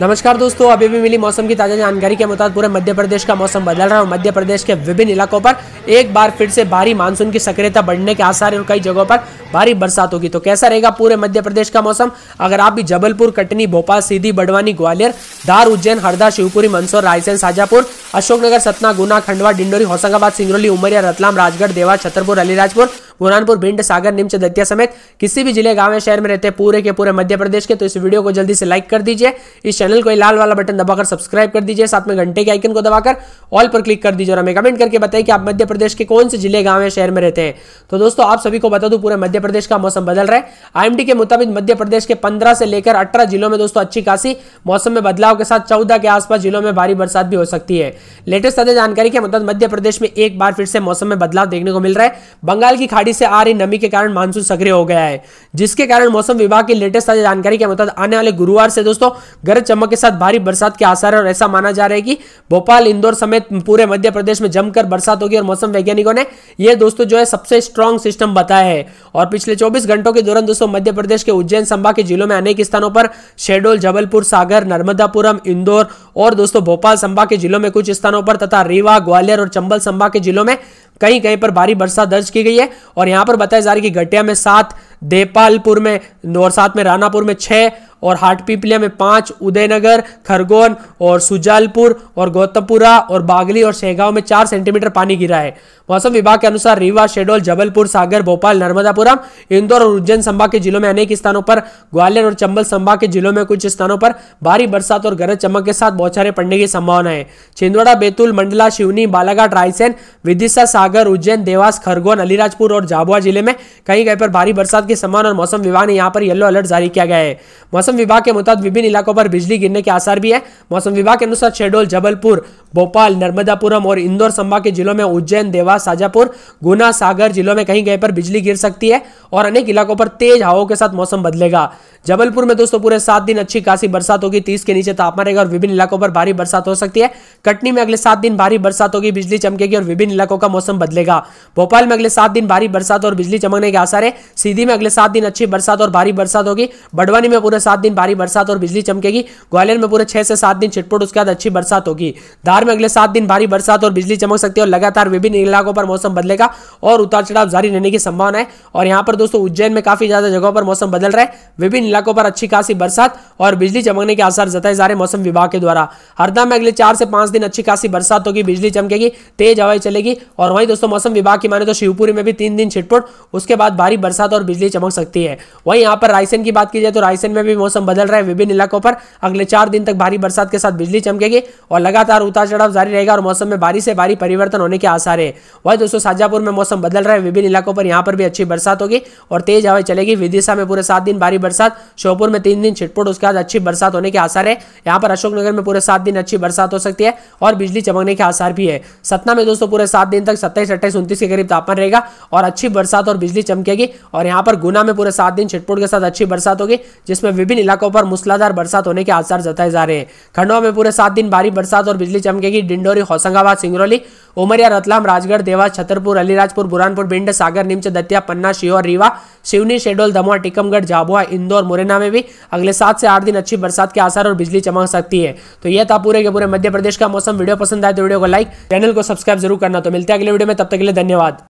नमस्कार दोस्तों अभी भी मिली मौसम की ताज़ा जानकारी के मुताबिक पूरे मध्य प्रदेश का मौसम बदल रहा है और मध्य प्रदेश के विभिन्न इलाकों पर एक बार फिर से भारी मानसून की सक्रियता बढ़ने के आसार है और कई जगहों पर भारी बरसात होगी तो कैसा रहेगा पूरे मध्य प्रदेश का मौसम अगर आप भी जबलपुर कटनी भोपाल सीधी बड़वानी ग्वालियर धार उज्जैन हरदा शिवपुरी मंदसौर रायसेन शाजापुर अशोकनगर सतना गुना खंडवा डिंडोरी होशंगाबाद सिंगरौली उमरिया रतलाम राजगढ़ देवा छतरपुर अलीराजपुर बुरानपुर भिंड सागर निम्च दतिया समेत किसी भी जिले गांव या शहर में रहते पूरे के पूरे मध्य प्रदेश के तो इस वीडियो को जल्दी से लाइक कर दीजिए इस चैनल को लाल वाला बटन दबाकर सब्सक्राइब कर दीजिए साथ में घंटे के आइकन को दबाकर ऑल पर क्लिक कर दीजिए और हमें कमेंट करके बताइए कि आप मध्य प्रदेश के कौन से जिले गांव या शहर में रहते हैं तो दोस्तों आप सभी को बता दूं पूरे मध्य प्रदेश का मौसम बदल रहा है आईएमडी के मुताबिक मध्य प्रदेश के पंद्रह से लेकर अठारह जिलों में दोस्तों अच्छी खासी मौसम में बदलाव के साथ चौदह के आसपास जिलों में भारी बरसात भी हो सकती है लेटेस्ट ताजा जानकारी के मुताबिक मध्य प्रदेश में एक बार फिर से मौसम में बदलाव देखने को मिल रहा है बंगाल की खाड़ी से आ रही नमी के कारण मानसून सक्रिय हो गया है जिसके कारण मौसम विभाग की लेटेस्ट ताजा जानकारी के मुताबिक आने वाले गुरुवार से दोस्तों गरज चमक के साथ भारी बरसात के आसार है और ऐसा माना जा रहा है कि भोपाल इंदौर समेत पूरे मध्य प्रदेश में जमकर बरसात होगी और मौसम वैज्ञानिकों ने यह दोस्तों जो है सबसे स्ट्रांग सिस्टम बताया है और पिछले चौबीस घंटों के दौरान दोस्तों मध्य प्रदेश के उज्जैन संभाग के जिलों में अनेक स्थानों पर शेडोल जबलपुर सागर नर्मदापुरम इंदौर और दोस्तों भोपाल संभाग के जिलों में कुछ स्थानों पर तथा रीवा ग्वालियर और चंबल संभाग के जिलों में कहीं कहीं पर भारी बरसात दर्ज की गई है और यहां पर बताया जा रहा है कि घटिया में सात देपालपुर में और साथ में रानापुर में छह और हाटपिपलिया में पांच उदयनगर खरगोन और सुजालपुर और गौतमपुरा और बागली और शेगांव में चार सेंटीमीटर पानी गिरा है मौसम विभाग के अनुसार रीवा शेडोल जबलपुर सागर भोपाल नर्मदापुरम इंदौर और उज्जैन संभाग के जिलों में अनेक स्थानों पर ग्वालियर और चंबल संभाग के जिलों में कुछ स्थानों पर भारी बरसात और गरज चमक के साथ बौछारें पड़ने की संभावना है छिंदवाड़ा बैतूल मंडला शिवनी बालाघाट रायसेन विदिशा सागर उज्जैन देवास खरगोन अलीराजपुर और झाबुआ जिले में कहीं कहीं पर भारी बरसात की संभावना और मौसम विभाग ने यहाँ पर येलो अलर्ट जारी किया गया है मौसम विभाग के मुताबिक विभिन्न इलाकों पर बिजली गिरने के आसार भी है मौसम विभाग के अनुसार शहडोल जबलपुर भोपाल नर्मदापुरम और इंदौर संभाग के जिलों में उज्जैन देवास साजापुर गुना सागर जिलों में कहीं कहीं पर बिजली गिर सकती है और अनेक इलाकों पर तेज हवाओं के साथ मौसम बदलेगा जबलपुर में दोस्तों पूरे सात दिन अच्छी खासी बरसात होगी तीस के नीचे तापमान रहेगा और विभिन्न इलाकों पर भारी बरसात हो सकती है कटनी में अगले सात दिन भारी बरसात होगी बिजली चमकेगी और विभिन्न इलाकों का मौसम बदलेगा भोपाल में अगले सात दिन भारी बरसात और बिजली चमकने के आसार है सीधी में अगले सात दिन अच्छी बरसात और भारी बरसात होगी बड़वानी में पूरे सात सात दिन भारी बरसात और बिजली चमकेगी ग्वालियर में पूरे छह से सात दिन छिटपुट उसके बाद अच्छी बरसात होगी धार में अगले सात दिन भारी बरसात और बिजली चमक सकती है और लगातार विभिन्न इलाकों पर मौसम बदलेगा और उतार चढ़ाव जारी रहने की संभावना है और यहाँ पर दोस्तों उज्जैन में काफी ज्यादा जगहों पर मौसम बदल रहा है विभिन्न इलाकों पर अच्छी खासी बरसात और बिजली चमकने के आसार जताए जा रहे मौसम विभाग के द्वारा हरदा में अगले चार से पांच दिन अच्छी खासी बरसात होगी बिजली चमकेगी तेज हवाएं चलेगी और वहीं दोस्तों मौसम विभाग की माने तो शिवपुरी में भी तीन दिन छिटपुट उसके बाद भारी बरसात और बिजली चमक सकती है वहीं यहाँ पर रायसेन की बात की जाए तो रायसेन में भी मौसम बदल रहा है विभिन्न इलाकों पर अगले चार दिन तक भारी बरसात के साथ बिजली चमकेगी और लगातार उतार चढ़ाव जारी रहेगा और मौसम में भारी से भारी परिवर्तन होने के आसार है वही दोस्तों शाजापुर में मौसम बदल रहा है विभिन्न इलाकों पर यहाँ पर भी अच्छी बरसात होगी और तेज हवाएं चलेगी विदिशा में पूरे सात दिन भारी बरसात शोपुर में तीन दिन छिटपुट उसके बाद अच्छी बरसात होने के आसार है यहाँ पर अशोकनगर में पूरे सात दिन अच्छी बरसात हो सकती है और बिजली चमकने के आसार भी है सतना में दोस्तों पूरे सात दिन तक सत्ताईस अट्ठाईस उन्तीस के करीब तापमान रहेगा और अच्छी बरसात और बिजली चमकेगी और यहाँ पर गुना में पूरे सात दिन छिटपुट के साथ अच्छी बरसात होगी जिसमें विभिन्न विभिन्न इलाकों पर मूसलाधार बरसात होने के आसार जताए जा रहे हैं खंडवा में पूरे सात दिन भारी बरसात और बिजली चमकेगी डिंडोरी होशंगाबाद सिंगरौली उमरिया रतलाम राजगढ़ देवास छतरपुर अलीराजपुर बुरानपुर भिंड सागर निमच दतिया पन्ना शिवर रीवा शिवनी शेडोल दमोह टीकमगढ़ झाबुआ इंदौर मुरैना में भी अगले सात से आठ दिन अच्छी बरसात के आसार और बिजली चमक सकती है तो यह था पूरे के पूरे मध्य प्रदेश का मौसम वीडियो पसंद आए तो वीडियो को लाइक चैनल को सब्सक्राइब जरूर करना तो मिलते हैं अगले वीडियो में तब तक के लिए धन्यवाद